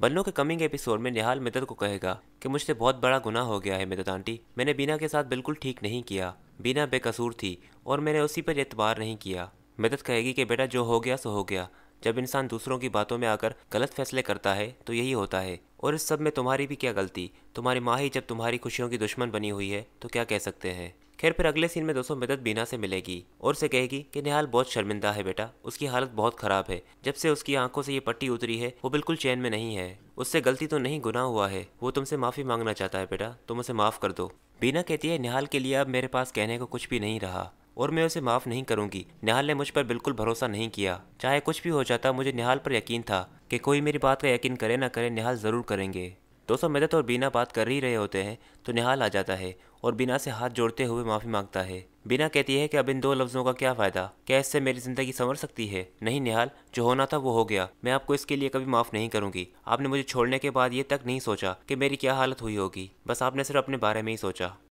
बल्लू के coming episode में निहाल मिदत को कहेगा कि मुझसे बहुत बड़ा गुनाह हो गया है मिदत आंटी मैंने बीना के साथ बिल्कुल ठीक नहीं किया बीना बेकसूर थी और मैंने उसी पर एतबार नहीं किया मिदत कहेगी कि बेटा जो हो गया सो हो गया जब इंसान दूसरों की बातों में आकर गलत फैसले करता है तो यही होता है और इस सब में तुम्हारी भी क्या गलती तुम्हारी माँ ही जब तुम्हारी खुशियों की दुश्मन बनी हुई है तो क्या कह सकते हैं खैर फिर अगले सीन में दोस्तों मदद बीना से मिलेगी और उसे कहेगी कि निहाल बहुत शर्मिंदा है बेटा उसकी हालत बहुत खराब है जब से उसकी आंखों से ये पट्टी उतरी है वो बिल्कुल चैन में नहीं है उससे गलती तो नहीं गुना हुआ है वो तुमसे माफी मांगना चाहता है बेटा तुम उसे माफ कर दो बीना कहती है निहाल के लिए अब मेरे पास कहने को कुछ भी नहीं रहा और मैं उसे माफ़ नहीं करूंगी निहाल ने मुझ पर बिल्कुल भरोसा नहीं किया चाहे कुछ भी हो जाता मुझे निहाल पर यकीन था कि कोई मेरी बात का यकीन करे ना करे निहाल ज़रूर करेंगे दोस्तों मदद और बीना बात कर ही रहे होते हैं तो निहाल आ जाता है और बीना से हाथ जोड़ते हुए माफ़ी मांगता है बीना कहती है कि अब इन दो लफ्ज़ों का क्या फ़ायदा क्या इससे मेरी ज़िंदगी संवर सकती है नहीं निहाल जो होना था वो हो गया मैं आपको इसके लिए कभी माफ़ नहीं करूंगी आपने मुझे छोड़ने के बाद ये तक नहीं सोचा कि मेरी क्या हालत हुई होगी बस आपने सिर्फ अपने बारे में ही सोचा